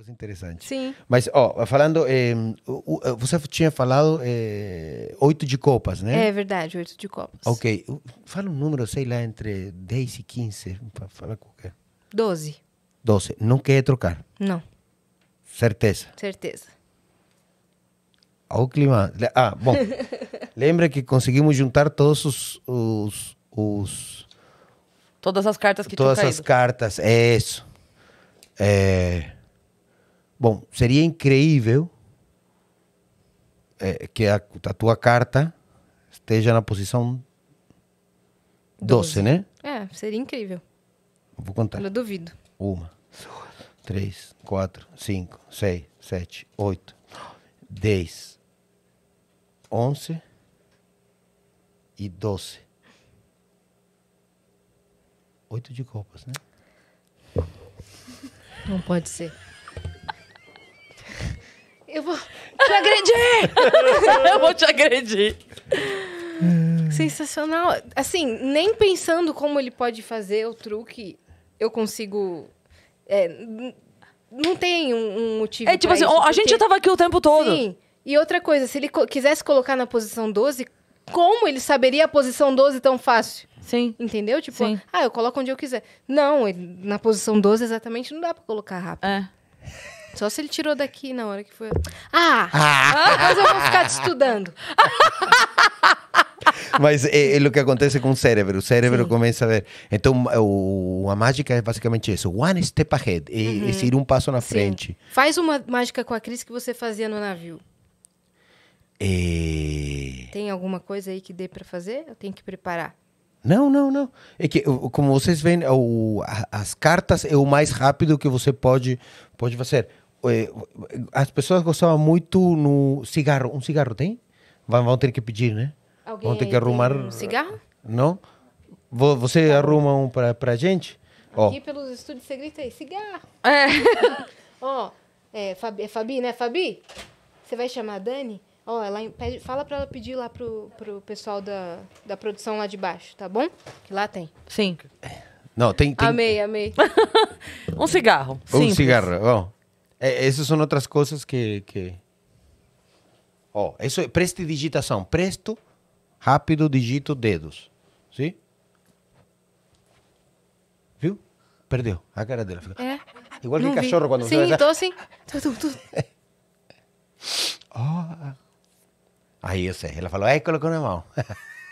Coisa interessante. Sim. Mas, ó, falando, eh, eh, você tinha falado eh, oito de copas, né? É verdade, oito de copas. Ok. Fala um número, sei lá, entre 10 e 15, fala qualquer. 12. 12. Não quer trocar? Não. Certeza? Certeza. O clima. Ah, bom. Lembra que conseguimos juntar todos os, os, os Todas as cartas que Todas as cartas, é isso. É... Bom, seria incrível é, que a, a, tua carta esteja na posição 12, 12. né? É, seria incrível. Vou contar. Eu duvido. Uma, duas, três, quatro, cinco, seis, sete, oito, dez, onze e doze. Oito de copas, né? Não pode ser. Eu vou te agredir! eu vou te agredir. Sensacional. Assim, nem pensando como ele pode fazer o truque, eu consigo. É, não tem um, um motivo. É tipo assim, isso, a gente já tava aqui o tempo todo. Sim. E outra coisa, se ele co quisesse colocar na posição 12, como ele saberia a posição 12 tão fácil? Sim. Entendeu? Tipo, Sim. ah, eu coloco onde eu quiser. Não, ele, na posição 12 exatamente não dá pra colocar rápido. É. Só se ele tirou daqui na hora que foi. Ah! ah. Mas eu vou ficar te estudando. Mas é, é o que acontece com o cérebro. O cérebro Sim. começa a ver. Então, o, a mágica é basicamente isso: one step ahead. É, uhum. é ir um passo na Sim. frente. Faz uma mágica com a Cris que você fazia no navio. É... Tem alguma coisa aí que dê para fazer? Eu tenho que preparar. Não, não, não. É que, como vocês veem, o, as cartas é o mais rápido que você pode, pode fazer. Eh, as pessoas gostavam muito no cigarro. Um cigarro tem? Vão, vão ter que pedir, né? Alguém vão ter que arrumar. Um cigarro? Não? Você arruma um pra, pra gente? Aqui oh. pelos estúdios você grita aí, cigarro. É. Ó, oh, é, Fabi, é Fabi, né? Fabi, você vai chamar a Dani? Ó, oh, ela pede, fala pra ela pedir lá pro, pro pessoal da, da produção lá de baixo, tá bom? Que lá tem. Sim. Não, tem. tem... Amei, amei. um cigarro. Um simples. cigarro, ó. Oh. É, essas são outras coisas que. que... Oh, isso é preste digitação. Presto, rápido, digito, dedos. Sim? Viu? Perdeu. A cara dela ficou. É. Igual que cachorro quando Sim, você. Sim, tô assim. oh. Aí eu sei. Ela falou, é, colocou na mão.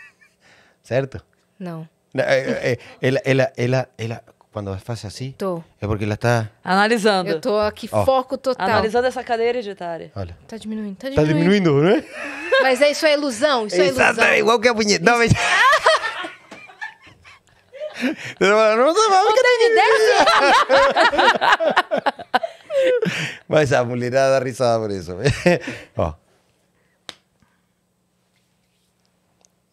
certo? Não. É, é, é, ela, ela, ela, ela, quando faz assim? Tô. É porque ela está Analisando. Eu tô aqui, foco total. Analisando essa cadeira editária. Olha. Tá diminuindo, tá Tá diminuindo. né? Mas é, isso é ilusão, isso é ilusão. Exatamente, é igual que a bonita. Não, mas. Não, não, não, não, Mas a mulherada dá risada por isso. Ó.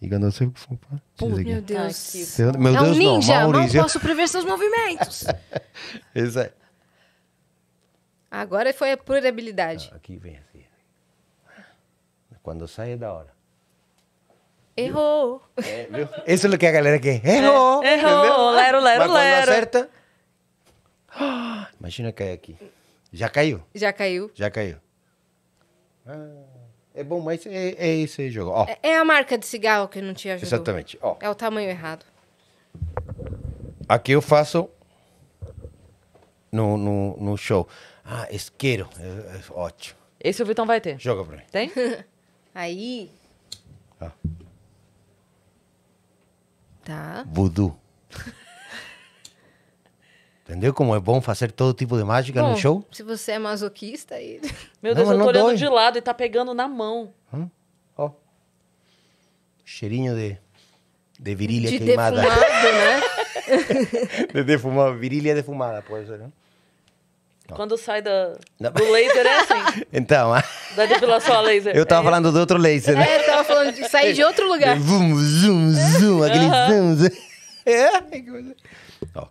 E quando você for. Puta, meu Deus. Ai, meu é um ninja, não, Maurício. posso prever seus movimentos. Exato. Agora foi a pura habilidade. Ah, aqui vem Quando sai é da hora. Errou. É, Isso é o que a galera quer. É, errou. É, errou. Entendeu? Lero, lero, Mas lero. Quando acerta. Imagina cair aqui. Já caiu. Já caiu. Já caiu. Ah. É bom, mas é, é isso aí, jogo. Ó. É, é a marca de cigarro que não te ajudou. Exatamente. Ó. É o tamanho errado. Aqui eu faço no, no, no show. Ah, isqueiro. É, é ótimo. Esse o Vitão vai ter. Joga pra mim. Tem? aí. Ó. Tá. Voodoo. Entendeu como é bom fazer todo tipo de mágica bom, no show? Se você é masoquista aí. E... Meu Deus, não, eu tô olhando dói. de lado e tá pegando na mão. Hum? Ó. Cheirinho de, de virilha de queimada. Defumado, né? de defumado, virilha defumada, pode ser, né? Quando sai da, do laser é assim. Então, ah. da depilação a laser. Eu tava é. falando do outro laser, né? É, eu tava falando de sair de outro lugar. Vum, zoom, zoom, aquele zoom, zoom. É? Ó.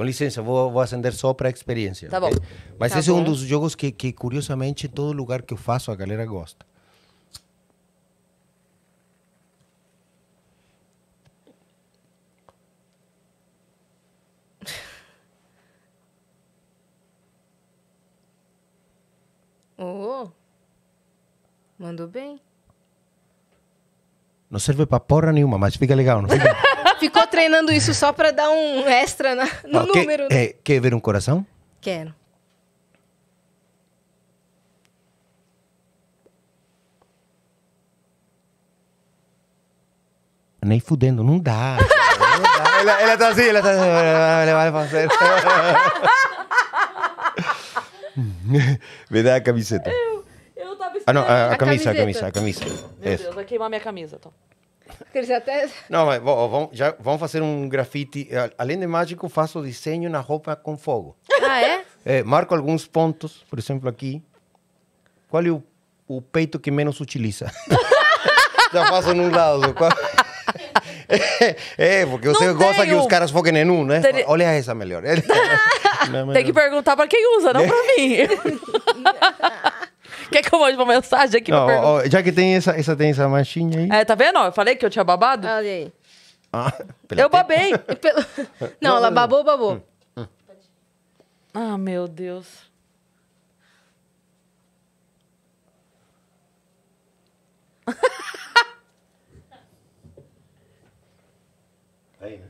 Com licença, vou, vou acender só para a experiência. Tá okay? bom. Mas tá esse bom. é um dos jogos que, que, curiosamente, todo lugar que eu faço, a galera gosta. Oh, mandou bem. Não serve para porra nenhuma, mas fica legal, não fica? Ficou treinando isso só pra dar um extra na, no número. Quer, né? é, quer ver um coração? Quero. Nem fudendo, não dá. Ela, tá assim, ela tá assim. vai fazer. Me dá a camiseta. Eu, eu tava esperando. Ah, não, a, a, a camiseta. camisa, a é camisa, a camisa. Meu Essa. Deus, vai queimar minha camisa, Tom. Eles até... Não, mas vamos, já, vamos fazer um grafite. Além de mágico, faço desenho na roupa com fogo. Ah, é? é marco alguns pontos, por exemplo, aqui. Qual é o, o peito que menos utiliza? já faço num lado. Qual... É, é, porque você não gosta que um. os caras foquem em um, né? Olha essa melhor. Tem que perguntar pra quem usa, não pra mim. Quer que eu mande uma mensagem aqui? Não, ó, já que tem essa, essa, tem essa machinha aí. É, tá vendo? Eu falei que eu tinha babado? Ah, olha aí. Ah, eu babei. Pelo... Não, ela babou, babou. Hum, hum. Ah, meu Deus. Aí, né?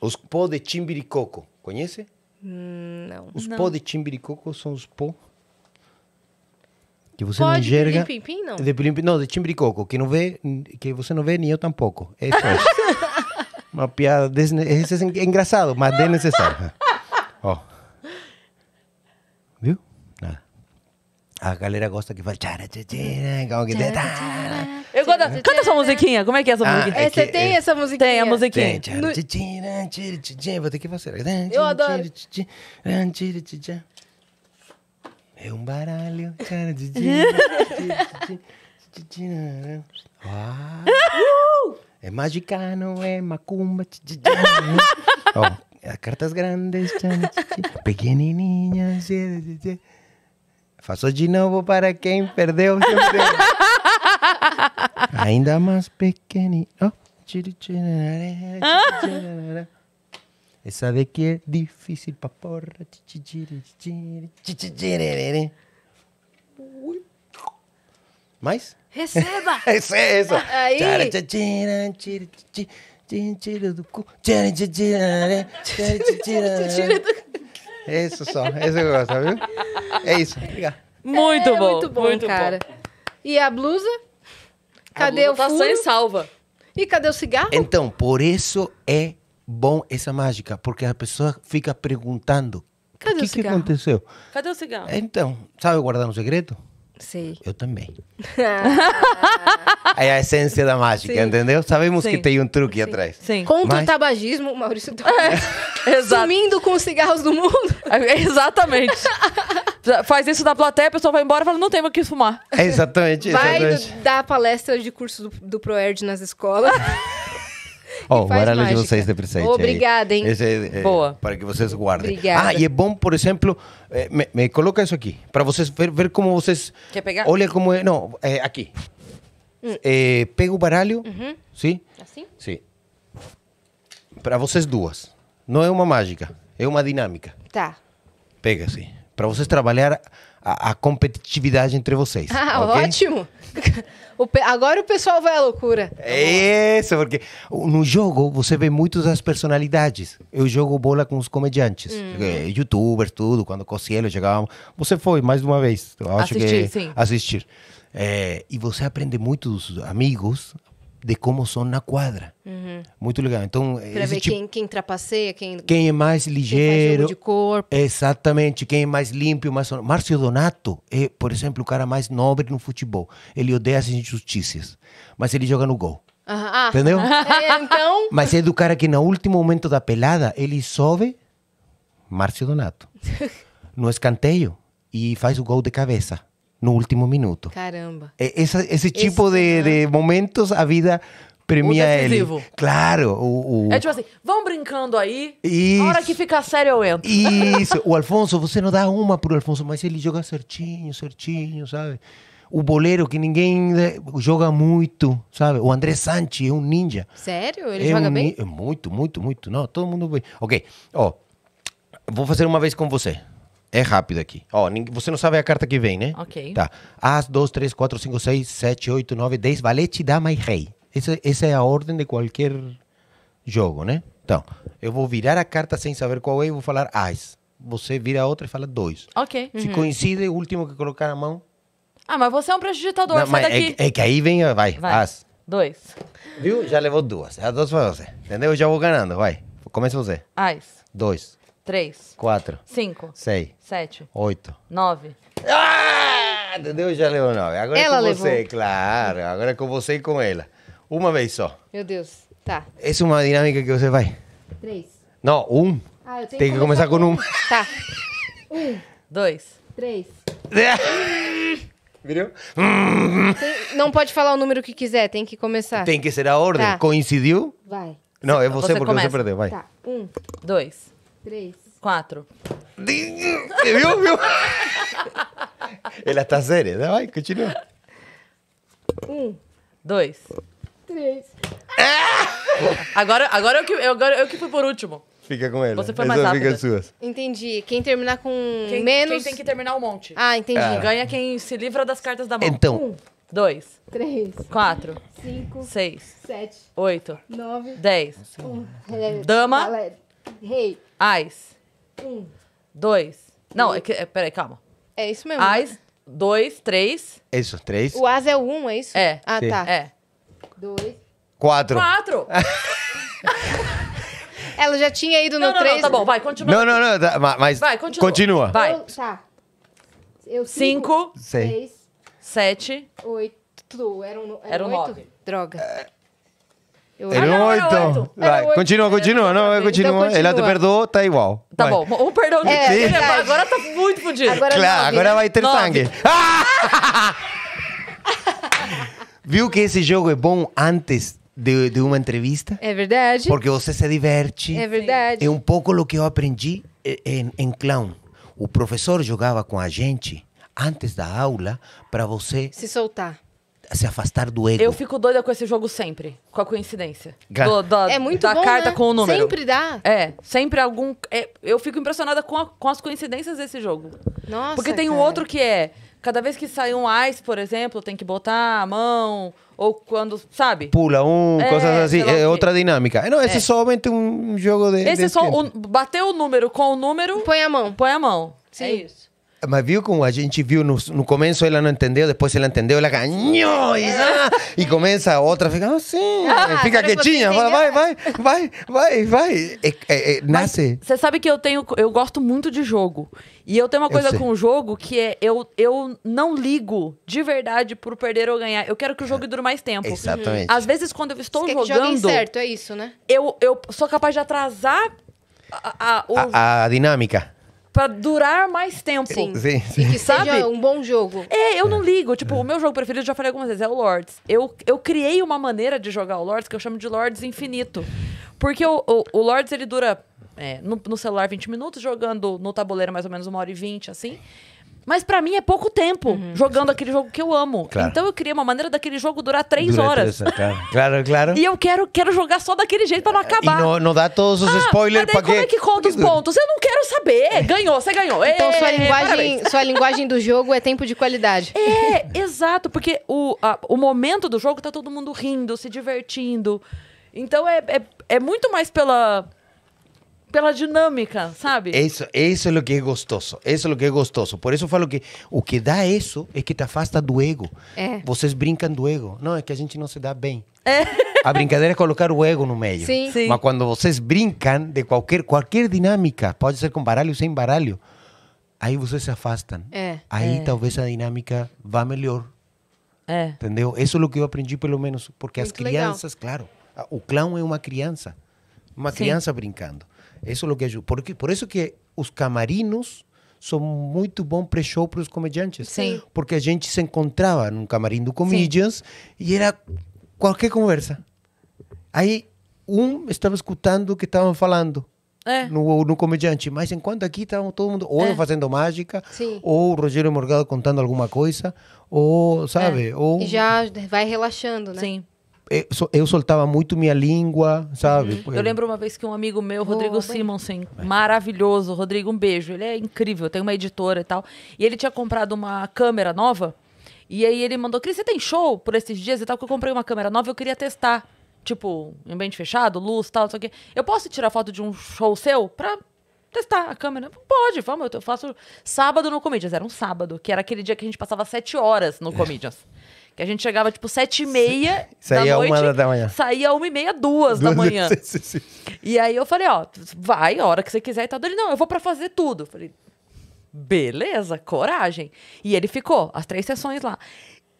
Os pó de chimbiricoco, conhece? Hum, não. Os não. pó de chimbiricoco são os pó que você não enxerga. De pirimpim, não. De pimpim, não, de chimbiricoco. que não vê, que você não vê nem eu tampouco. É só Uma piada desne... é engraçado, mas desnecessária. Ó. Oh. A galera gosta que fala. Eu gosto. Canta essa musiquinha. Como é que é essa ah, musiquinha? É você tem essa musiquinha? Tem a musiquinha. Tem. no... Vou ter que fazer. Eu adoro. É um baralho. É mágica, não é macumba. oh, cartas grandes, pequenininhas. Faço de novo para quem perdeu. Ainda mais pequeno. Oh, ah. E sabe que é difícil pra porra. Mais? Receba! Essa é essa. Aí. Tira do cu. Tira do cu. É isso só. É isso que eu gosto, viu? É isso. Obrigado. Muito é, é bom. Muito bom, muito cara. Bom. E a blusa? Cadê a blusa o tá furo? Tá e salva. E cadê o cigarro? Então, por isso é bom essa mágica, porque a pessoa fica perguntando: cadê o que, o que aconteceu? Cadê o cigarro? Então, sabe guardar um segredo? Sim. Eu também. Ah. é a essência da mágica, Sim. entendeu? Sabemos Sim. que tem um truque Sim. atrás. Sim. Contra Mas... o tabagismo, Maurício. Tá é, Sumindo com os cigarros do mundo. É, exatamente. Faz isso da plateia, a pessoa vai embora e fala, não tem o que fumar. É exatamente, Vai dar palestra de curso do, do ProErd nas escolas. Oh, o baralho mágica. de vocês de presente. Obrigada, hein? Esse, é, eh, Boa. Para que vocês guardem. Obrigada. Ah, e é bom, por exemplo, eh, me, me coloca isso aqui, para vocês ver, ver, como vocês. Quer pegar? Olha como é. Não, é eh, aqui. Hum. É, pega o baralho, uhum. sim? Assim? Sim. Para vocês duas. Não é uma mágica, é uma dinâmica. Tá. Pega, sim. Para vocês trabalhar a, a competitividade entre vocês. Ah, okay? ótimo! O pe... Agora o pessoal vai à loucura. É isso, porque no jogo você vê muitas das personalidades. Eu jogo bola com os comediantes, uhum. youtubers, tudo. Quando o Cocielo chegava, você foi mais de uma vez. Eu acho assistir, que... sim. Assistir. É, e você aprende muito dos amigos, de como são na quadra. Uhum. Muito legal. Então, para ver tipo, quem, quem trapaceia, quem quem é mais ligeiro, de corpo. Exatamente, quem é mais limpo, mais Márcio Donato é, por exemplo, o cara mais nobre no futebol. Ele odeia as injustiças, mas ele joga no gol. Ah. Entendeu? É, então... Mas é do cara que no último momento da pelada, ele sobe Márcio Donato no escanteio e faz o gol de cabeça no último minuto. Caramba. Esa, ese tipo Esse, de, de, momentos, a vida premia o ele. Claro. O, o... É tipo assim, vão brincando aí, Isso. a hora que ficar sério eu entro. Isso. o Alfonso, você não dá uma pro Alfonso, mas ele joga certinho, certinho, sabe? O boleiro que ninguém joga muito, sabe? O André Sanches é um ninja. Sério? Ele é joga um bem? Ni... É muito, muito, muito. Não, todo mundo Ok, ó. Oh, vou fazer uma vez com você. É rápido aqui. Ó, você não sabe a carta que vem, né? Ok. Tá. As, dois, três, quatro, cinco, seis, sete, oito, nove, dez, valete, dama e rei. Essa, essa é a ordem de qualquer jogo, né? Então, eu vou virar a carta sem saber qual é e vou falar as. Você vira a outra e fala dois. Ok. Se uhum. coincide, o último que colocar na mão. Ah, mas você é um prejudicador. sai é daqui. É, é, que aí vem, vai, vai. as. Dois. Viu? Já levou duas. As duas foi você. Entendeu? Eu já vou ganhando, vai. Começa você. As. Dois. Três. Quatro. Cinco. Seis. Sete. Oito. Nove. Ah! Entendeu, já levou nove. Agora é ela é com levou. você, claro. Agora é com você e com ela. Uma vez só. Meu Deus. Tá. Essa é uma dinâmica que você vai. Três. Não, um. Ah, eu tenho Tem que começar, com um. Tá. Um. Dois. Três. Virou? não pode falar o número que quiser, tem que começar. Tem que ser a ordem. Tá. Coincidiu? Vai. Não, é você, Você porque começa. você perdeu. Vai. Tá. Um, Dois. Três. Quatro. viu, viu? Ele é tá sério, né? Vai, continua. Um. Dois. Três. É! Agora, agora, eu que, eu, agora eu que fui por último. Fica com ele. Você foi mais rápido. suas. Entendi. Quem terminar com quem, menos... Quem tem que terminar um monte. Ah, entendi. Ah. Ganha quem se livra das cartas da mão. Então... Um. Dois. Três. Quatro. Cinco. Seis. Sete. Oito. Nove. Dez. Um. Dama. Rei. Eyes. Um. Dois. Não, é que, é, peraí, calma. É isso mesmo. Né? Eyes, dois, três. É isso, três. O as é o um, é isso? É. Ah, Sim. tá. É. Dois. Quatro. Quatro! Ela já tinha ido não, no não, três. Não, tá bom, vai, continua. Não, não, não, tá, mas. Vai, continua. Continua. Vai. Eu, tá. Eu, cinco, cinco seis, sete, oito. era eram, oito? Nove. Droga. É ele Era um oito. Vai, oito. continua, é, continua. Não, então, continua. ele Ela te perdoou, tá igual. Tá vai. bom. O perdão de é, é agora tá muito fodido. Agora claro, agora vai ter sangue. Ah! Viu que esse jogo é bom antes de, de, uma entrevista? É verdade. Porque você se diverte. É verdade. É um pouco o que eu aprendi em, em clown. O professor jogava com a gente antes da aula para você... Se soltar se afastar do ego. Eu fico doida com esse jogo sempre, com a coincidência. do, é muito da bom, carta né? com o número. Sempre dá. É, sempre algum. É, eu fico impressionada com, a, com as coincidências desse jogo. Nossa. Porque tem cara. um outro que é. Cada vez que sai um ice, por exemplo, tem que botar a mão. Ou quando, sabe? Pula um, é, coisas assim. É outra dinâmica. Não, esse é. é somente um jogo de. Esse é de só. Um, bater o número com o número. Põe a mão. Põe a mão. Sim. É isso. Mas viu como a gente viu no, no começo, ela não entendeu, depois ela entendeu, ela ganhou e, ah, e começa a outra, fica assim, ah, ah fica quietinha, fala, vai, vai, vai, vai, vai, é, é, é, nasce. Você sabe que eu tenho, eu gosto muito de jogo. E eu tenho uma coisa com o jogo que é eu, eu não ligo de verdade por perder ou ganhar. Eu quero que o jogo dure mais tempo. Exatamente. Às vezes, quando eu estou Você jogando. Que certo, é isso, né? Eu, eu sou capaz de atrasar a, a, o... a, a dinâmica para durar mais tempo. Sim. sim, sim. E que sabe? seja um bom jogo. É, eu não é. ligo. Tipo, é. o meu jogo preferido, já falei algumas vezes, é o Lords. Eu, eu criei uma maneira de jogar o Lords que eu chamo de Lords infinito. Porque o, o, o Lords, ele dura é, no, no, celular 20 minutos, jogando no tabuleiro mais ou menos uma hora e 20, assim. Mas para mim é pouco tempo uhum. jogando aquele jogo que eu amo. Claro. Então eu queria uma maneira daquele jogo durar três Dura horas. Três, claro. claro, claro. E eu quero, quero jogar só daquele jeito para não acabar. E não, não dá todos os ah, spoilers para Como é que conta os pontos? Eu não quero saber. Ganhou, você ganhou. Então Ei, é, sua é, linguagem, sua linguagem do jogo é tempo de qualidade. É, exato, porque o, a, o momento do jogo tá todo mundo rindo, se divertindo. Então é, é, é muito mais pela pela dinâmica, sabe? Isso, isso é o que é gostoso. Isso é o que é gostoso. Por isso eu falo que o que dá isso é que te afasta do ego. É. Vocês brincam do ego. Não, é que a gente não se dá bem. É. A brincadeira é colocar o ego no meio. Sim. Sim. Mas quando vocês brincam de qualquer, qualquer dinâmica, pode ser com baralho, ou sem baralho, aí vocês se afastam. É. Aí é. talvez a dinâmica vá melhor. É. Entendeu? Isso é o que eu aprendi, pelo menos. Porque Muito as crianças, legal. claro, o clown é uma criança. Uma Sim. criança brincando. Isso é o que ajuda. Por, por isso que os camarinos são muito bom pré-show para os comediantes. Sim. Porque a gente se encontrava num camarim do Comedians Sim. e era qualquer conversa. Aí um estava escutando o que estavam falando. É. No, no, comediante, mas enquanto aqui estava todo mundo ou é. fazendo mágica, Sim. ou o Rogério Morgado contando alguma coisa, ou sabe, é. ou e já vai relaxando, né? Sim eu soltava muito minha língua, sabe? Uhum. Eu lembro uma vez que um amigo meu, Rodrigo oh, Simonsen, é. maravilhoso, Rodrigo, um beijo. Ele é incrível, tem uma editora e tal. E ele tinha comprado uma câmera nova. E aí ele mandou, Cris, você tem show por esses dias e tal? Porque eu comprei uma câmera nova eu queria testar. Tipo, em ambiente fechado, luz e tal, não sei o quê. Eu posso tirar foto de um show seu pra testar a câmera? Pode, vamos, eu faço sábado no Comedians. Era um sábado, que era aquele dia que a gente passava sete horas no é. Comedians. Que a gente chegava, tipo, sete e meia da noite. Saía uma da manhã. Saía uma e meia, duas, duas da manhã. Sim, sim, sim. E aí eu falei, ó, vai, a hora que você quiser e tal. Ele, não, eu vou para fazer tudo. Eu falei, beleza, coragem. E ele ficou, as três sessões lá.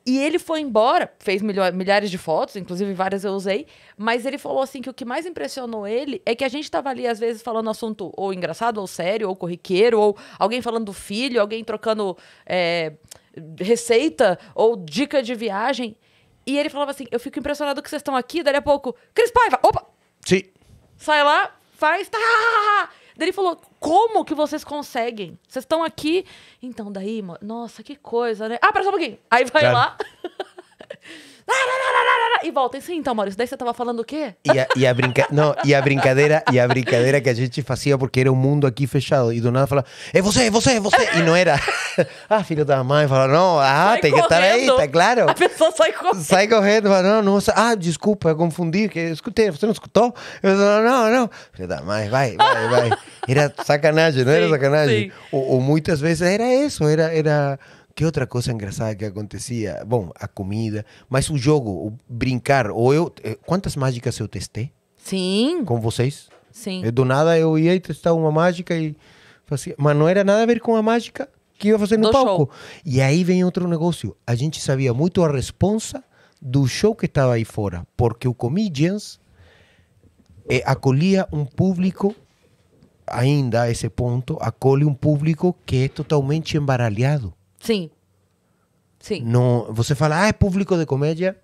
E ele foi embora, fez milhares de fotos, inclusive várias eu usei, mas ele falou assim que o que mais impressionou ele é que a gente tava ali, às vezes, falando assunto ou engraçado, ou sério, ou corriqueiro, ou alguém falando do filho, alguém trocando. É receita ou dica de viagem. E ele falava assim: Eu fico impressionado que vocês estão aqui. Daí a pouco, Cris Paiva, opa! Sim. Sai lá, faz. Tá, Daí ele falou: Como que vocês conseguem? Vocês estão aqui. Então, daí, nossa, que coisa, né? Ah, para só um pouquinho. Aí vai claro. lá. E volta. Sim, então, Maurício, daí você tava falando o quê? E a, e a, brinca... Não, e a brincadeira e a brincadeira que a gente fazia porque era um mundo aqui fechado. E do nada falava, é você, é você, é você. E não era. Ah, filho da mãe, falava, não, ah, sai tem correndo. que estar aí, tá claro. A pessoa sai correndo. Sai correndo, fala, não, não, ah, desculpa, eu confundi, que escutei, você não escutou? Eu não não, não. Filho da mãe, vai, vai, vai. Era sacanagem, não sim, era sacanagem. Ou, ou muitas vezes era isso, era... era que outra coisa engraçada que acontecia? Bom, a comida, mas o jogo, o brincar. Ou eu, eh, quantas mágicas eu testei? Sim. Com vocês? Sim. Eu, eh, do nada eu ia e testava uma mágica e fazia. Mas não era nada a ver com a mágica que ia fazer no do palco. Show. E aí vem outro negócio. A gente sabia muito a responsa do show que estava aí fora, porque o Comedians eh, acolhia um público, ainda a esse ponto, acolhe um público que é totalmente embaralhado. Sim. Sim. Não, você fala, ah, é público de comédia?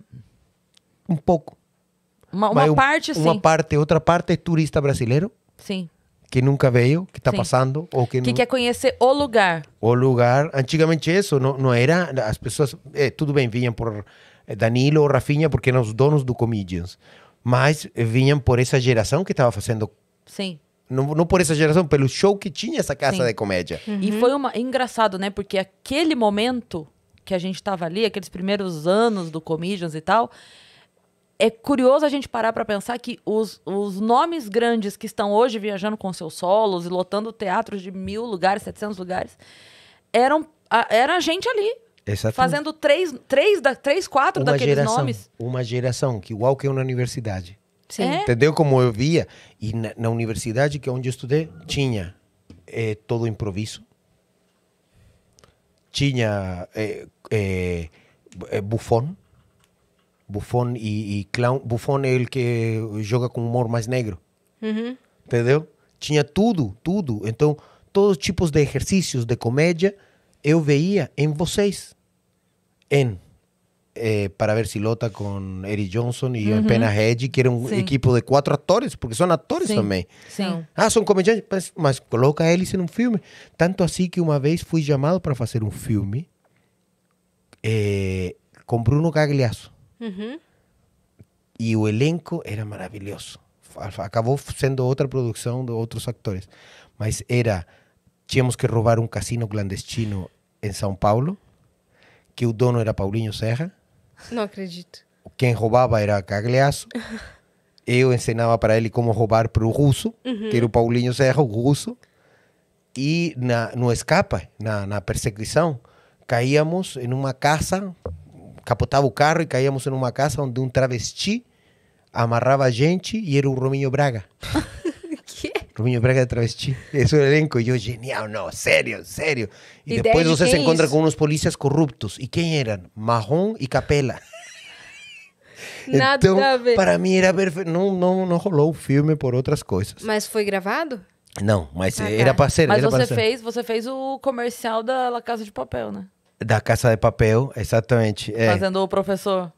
Um pouco. Uma, uma parte, sim. Uma parte, outra parte é turista brasileiro. Sim. Que nunca veio, que está passando. ou Que, que não... quer conhecer o lugar. O lugar. Antigamente isso não, não era. As pessoas, é, tudo bem, vinham por eh, Danilo ou Rafinha, porque eram os donos do Comedians. Mas vinham por essa geração que estava fazendo Sim. Não, não por essa geração, pelo show que tinha essa casa Sim. de comédia. Uhum. E foi uma, engraçado, né? Porque aquele momento que a gente estava ali, aqueles primeiros anos do Comedians e tal, é curioso a gente parar para pensar que os, os nomes grandes que estão hoje viajando com seus solos e lotando teatros de mil lugares, 700 lugares, eram a, era a gente ali. Exatamente. Fazendo três, três, da, três quatro uma daqueles geração, nomes. Uma geração, que igual que uma na universidade. É? Entendeu como eu via? E na, na, universidade, que é onde eu estudei, tinha é, todo improviso. Tinha é, é, e, e, clown. Bufão é ele que joga com humor mais negro. Uhum. Entendeu? Tinha tudo, tudo. Então, todos os tipos de exercícios de comédia eu veia em vocês. Em eh, para ver si Lota con Eric Johnson y uh -huh. Pena Hedge quiere un sí. equipo de cuatro actores, porque son actores sí. también. Sí. Ah, son comediantes, mas, mas coloca a eles en un filme. Tanto así que una vez fui llamado para hacer un filme eh, con Bruno Gagliasso. Uh -huh. Y el elenco era maravilloso. Acabó siendo otra producción de otros actores. Mas era, teníamos que robar un casino clandestino en São Paulo, que o dono era Paulinho Serra. Não acredito. Quem roubava era Cagliasso. Eu ensinava para ele como roubar para o russo, uhum. que era o Paulinho Serra, o russo. E na, no escapa, na, na perseguição, caíamos em uma casa, capotava o carro e caíamos em uma casa onde um travesti amarrava a gente e era o Rominho Braga. Romiño Braga de travesti, es un elenco. Y yo, genial, no, serio, serio. Y, ¿Y después usted se encuentra con unos policías corruptos. ¿Y quién eran? Mahón y Capela. Nada então, para mim era perfeito. Não, não, não rolou o filme por outras coisas. Mas foi gravado? Não, mas ah, era ah. para ser. Mas você fez, você fez o comercial da La Casa de Papel, né? Da Casa de Papel, exatamente. É. Fazendo o professor.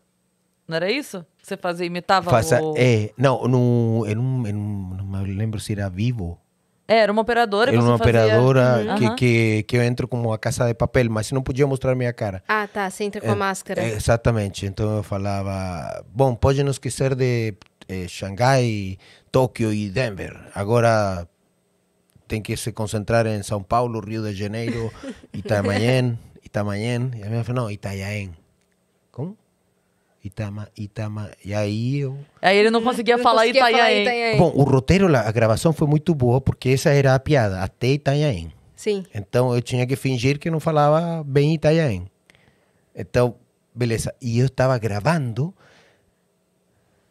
Não era isso? você fazia, imitava Faça, o... É, não, no, eu, não, eu não, não me lembro se era vivo. era uma operadora. Era uma operadora fazia... que, uhum. que, que eu entro como a casa de papel, mas não podia mostrar minha cara. Ah, tá. Você entra com a é, máscara. É, exatamente. Então eu falava, bom, pode nos esquecer de é, Xangai, Tóquio e Denver. Agora tem que se concentrar em São Paulo, Rio de Janeiro, Itamanhém, Itamanhém. E a minha falou, não, Itanhaém. Como? Itama, Itama. E aí eu. Aí ele não conseguia não falar conseguia Itanhaém. Bom, o roteiro, a gravação foi muito boa, porque essa era a piada, até Itanhaém. Sim. Então eu tinha que fingir que não falava bem Itanhaém. Então, beleza. E eu estava gravando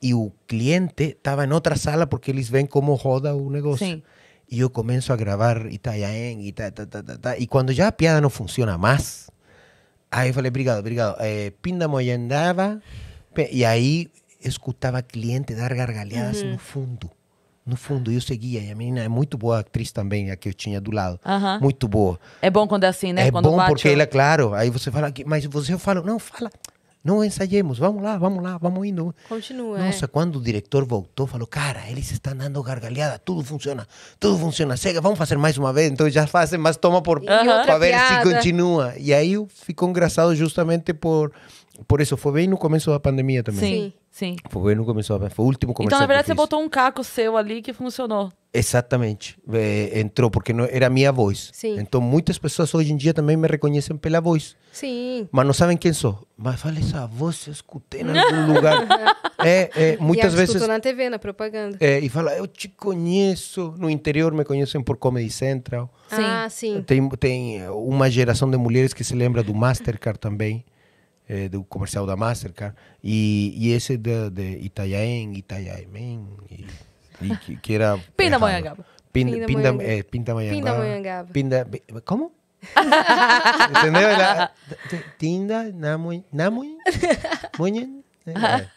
e o cliente estava em outra sala porque eles veem como roda o negócio. Sim. E eu começo a gravar Itanhaém e tá, E quando já a piada não funciona mais Aí eu falei, obrigado, obrigado. É, eh, andava E aí escutava cliente dar gargalhadas uhum. no fundo. No fundo, eu seguia. E a menina é muito boa atriz também, a que eu tinha do lado. Uhum. Muito boa. É bom quando é assim, né? É quando bom bate porque o... ela, claro. Aí você fala, mas você fala, não, fala. Não ensaiemos, vamos lá, vamos lá, vamos indo. Continua. É. Nossa, é. quando o diretor voltou, falou: Cara, eles estão dando gargalhada, tudo funciona, tudo funciona. Cega, vamos fazer mais uma vez. Então já fazem, mas toma por. para ver piada. se continua. E aí ficou engraçado justamente por por isso, foi bem no começo da pandemia também. Sim, sim. Foi bem no começo da pandemia. Foi o último comercial Então, na verdade, você botou um caco seu ali que funcionou. Exatamente. É, entrou, porque não, era a minha voz. Sim. Então, muitas pessoas hoje em dia também me reconhecem pela voz. Sim. Mas não sabem quem sou. Mas fala essa voz, eu escutei em algum lugar. é, é, muitas e vezes. na TV, na propaganda. É, e fala, eu te conheço. No interior me conhecem por Comedy Central. Sim. Ah, sim. Tem, tem eh, uma geração de mulheres que se lembra do Mastercard também. Eh, de do comercial da Mastercard, y e esse de, de Itanhaém, Itanhaém, e, e que, que era... pinta Pinda, pinda, é, Pindamonhangaba. Pinda, como? Entendeu? Era, tinda, namui, namui, muy eh, É.